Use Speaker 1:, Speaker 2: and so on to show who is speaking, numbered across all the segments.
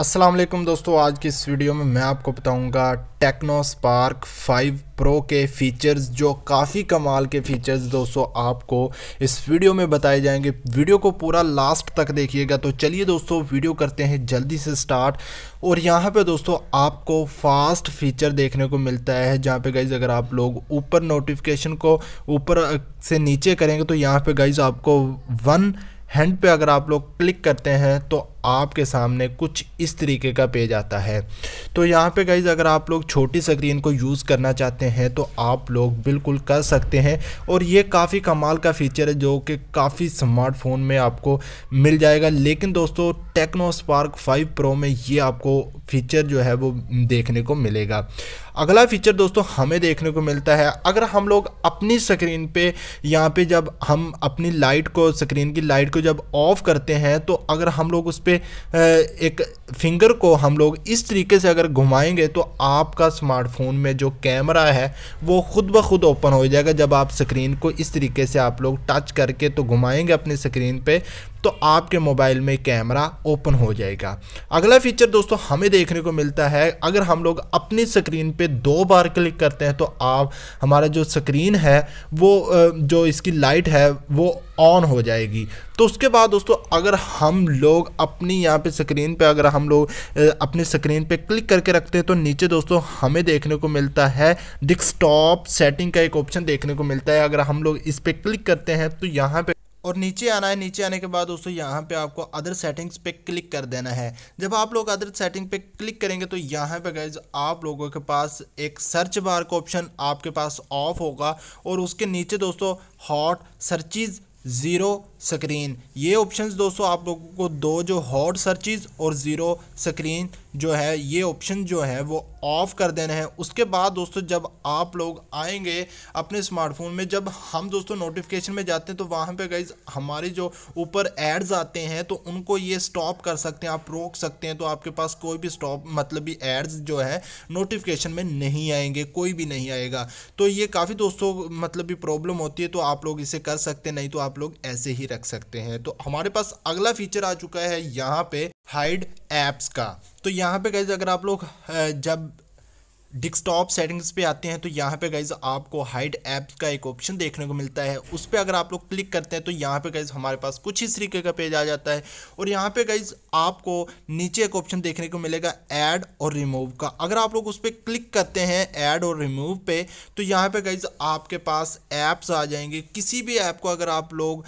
Speaker 1: असलम दोस्तों आज की इस वीडियो में मैं आपको बताऊंगा टेक्नो स्पार्क 5 प्रो के फीचर्स जो काफ़ी कमाल के फीचर्स दोस्तों आपको इस वीडियो में बताए जाएंगे वीडियो को पूरा लास्ट तक देखिएगा तो चलिए दोस्तों वीडियो करते हैं जल्दी से स्टार्ट और यहाँ पे दोस्तों आपको फास्ट फीचर देखने को मिलता है जहाँ पे गाइज अगर आप लोग ऊपर नोटिफिकेशन को ऊपर से नीचे करेंगे तो यहाँ पर गाइज आपको वन हैंड पे अगर आप लोग क्लिक करते हैं तो आपके सामने कुछ इस तरीके का पेज आता है तो यहाँ पे गाइज़ अगर आप लोग छोटी स्क्रीन को यूज़ करना चाहते हैं तो आप लोग बिल्कुल कर सकते हैं और ये काफ़ी कमाल का फीचर है जो कि काफ़ी स्मार्टफोन में आपको मिल जाएगा लेकिन दोस्तों टेक्नो स्पार्क फाइव प्रो में ये आपको फीचर जो है वो देखने को मिलेगा अगला फीचर दोस्तों हमें देखने को मिलता है अगर हम लोग अपनी स्क्रीन पे यहाँ पे जब हम अपनी लाइट को स्क्रीन की लाइट को जब ऑफ़ करते हैं तो अगर हम लोग उस पर पे एक फिंगर को हम लोग इस तरीके से अगर घुमाएंगे तो आपका स्मार्टफोन में जो कैमरा है वो खुद ब खुद ओपन हो जाएगा जब आप स्क्रीन को इस तरीके से आप लोग टच करके तो घुमाएंगे अपनी स्क्रीन पे तो आपके मोबाइल में कैमरा ओपन हो जाएगा अगला फीचर दोस्तों हमें देखने को मिलता है अगर हम लोग अपनी स्क्रीन पे दो बार क्लिक करते हैं तो आप हमारा जो स्क्रीन है वो जो इसकी लाइट है वो ऑन हो जाएगी तो उसके बाद दोस्तों अगर हम लोग अपनी यहाँ पे स्क्रीन पे अगर हम लोग अपनी स्क्रीन पे क्लिक करके रखते हैं तो नीचे दोस्तों हमें देखने को मिलता है डिस्कटॉप सेटिंग का एक ऑप्शन देखने को मिलता है अगर हम लोग इस पर क्लिक करते हैं तो यहाँ पे और नीचे आना है नीचे आने के बाद दोस्तों यहाँ पे आपको अदर सेटिंग्स पे क्लिक कर देना है जब आप लोग अदर सेटिंग पे क्लिक करेंगे तो यहाँ पे गैज आप लोगों के पास एक सर्च बार का ऑप्शन आपके पास ऑफ होगा और उसके नीचे दोस्तों हॉट सर्चिज़ ज़ीरो स्क्रीन ये ऑप्शंस दोस्तों आप लोगों को दो जो हॉट सर्चिज़ और ज़ीरो स्क्रीन जो है ये ऑप्शन जो है वो ऑफ़ कर देना है उसके बाद दोस्तों जब आप लोग आएंगे अपने स्मार्टफोन में जब हम दोस्तों नोटिफिकेशन में जाते हैं तो वहाँ पे गई हमारे जो ऊपर एड्स आते हैं तो उनको ये स्टॉप कर सकते हैं आप रोक सकते हैं तो आपके पास कोई भी स्टॉप मतलब भी एड्स जो है नोटिफिकेशन में नहीं आएंगे कोई भी नहीं आएगा तो ये काफ़ी दोस्तों मतलब भी प्रॉब्लम होती है तो आप लोग इसे कर सकते नहीं तो आप लोग ऐसे ही रख सकते हैं तो हमारे पास अगला फीचर आ चुका है यहाँ पे हाइड एप्स का तो यहाँ पे कैसे अगर आप लोग जब डिस्कटॉप सेटिंग्स पे आते हैं तो यहाँ पे गाइज आपको हाइड ऐप्स का एक ऑप्शन देखने को मिलता है उस पर अगर आप लोग क्लिक करते हैं तो यहाँ पे गाइज हमारे पास कुछ इस तरीके का पेज आ जाता है और यहाँ पे गाइज आपको नीचे एक ऑप्शन देखने को मिलेगा ऐड और रिमूव का अगर आप लोग उस पर क्लिक करते हैं ऐड और रिमूव पे तो यहाँ पर गाइज आपके पास ऐप्स आ जाएंगे किसी भी ऐप को अगर आप लोग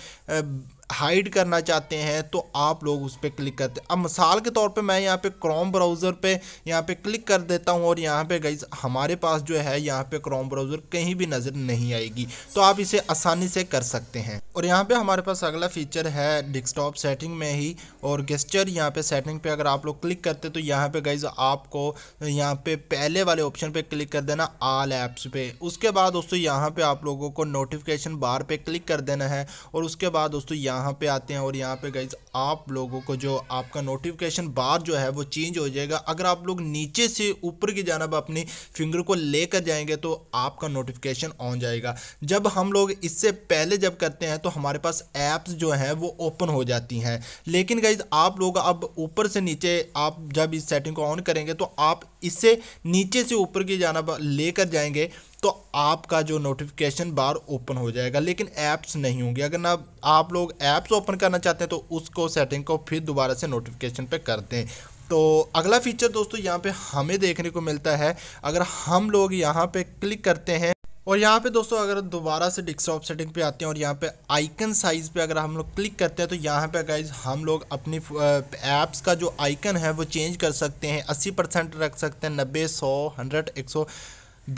Speaker 1: हाइड करना चाहते हैं तो आप लोग उस पर क्लिक करते हैं अब मिसाल के तौर पे मैं यहाँ पे क्रोम ब्राउज़र पे यहाँ पे क्लिक कर देता हूँ और यहाँ पे गई हमारे पास जो है यहाँ पे क्रोम ब्राउज़र कहीं भी नज़र नहीं आएगी तो आप इसे आसानी से कर सकते हैं और यहाँ पे हमारे पास अगला फीचर है डेस्कटॉप सेटिंग में ही और गेस्चर यहाँ पे सेटिंग पे अगर आप लोग क्लिक करते तो यहाँ पे गई आपको यहाँ पे पहले वाले ऑप्शन पे क्लिक कर देना आल ऐप्स पे उसके बाद दोस्तों यहाँ पे आप लोगों को नोटिफिकेशन बार पे क्लिक कर देना है और उसके बाद दोस्तों यहाँ यहाँ पे आते हैं और यहाँ पे गई आप लोगों को जो आपका नोटिफिकेशन बार जो है वो चेंज हो जाएगा अगर आप लोग नीचे से ऊपर की जानब अपनी फिंगर को लेकर जाएंगे तो आपका नोटिफिकेशन ऑन जाएगा जब हम लोग इससे पहले जब करते हैं तो हमारे पास ऐप्स जो हैं वो ओपन हो जाती हैं लेकिन गई आप लोग अब ऊपर से नीचे आप जब इस सेटिंग को ऑन करेंगे तो आप इससे नीचे से ऊपर की जाना लेकर जाएंगे तो आपका जो नोटिफिकेशन बार ओपन हो जाएगा लेकिन ऐप्स नहीं होंगे अगर ना आप लोग ऐप्स ओपन करना चाहते हैं तो उसको सेटिंग को फिर दोबारा से नोटिफिकेशन पे कर दें तो अगला फीचर दोस्तों यहाँ पे हमें देखने को मिलता है अगर हम लोग यहाँ पे क्लिक करते हैं और यहाँ पे दोस्तों अगर दोबारा से डिस्कटॉप सेटिंग पे आते हैं और यहाँ पे आइकन साइज़ पे अगर हम लोग क्लिक करते हैं तो यहाँ पे गाइज हम लोग अपनी ऐप्स का जो आइकन है वो चेंज कर सकते हैं अस्सी परसेंट रख सकते हैं नब्बे सौ हंड्रेड एक सौ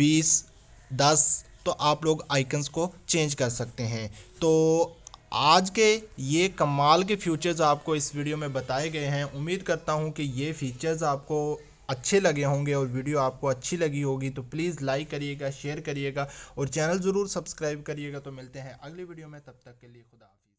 Speaker 1: बीस दस तो आप लोग आइकन्स को चेंज कर सकते हैं तो आज के ये कमाल के फीचर्स आपको इस वीडियो में बताए गए हैं उम्मीद करता हूँ कि ये फीचर्स आपको अच्छे लगे होंगे और वीडियो आपको अच्छी लगी होगी तो प्लीज़ लाइक करिएगा शेयर करिएगा और चैनल ज़रूर सब्सक्राइब करिएगा तो मिलते हैं अगली वीडियो में तब तक के लिए खुदा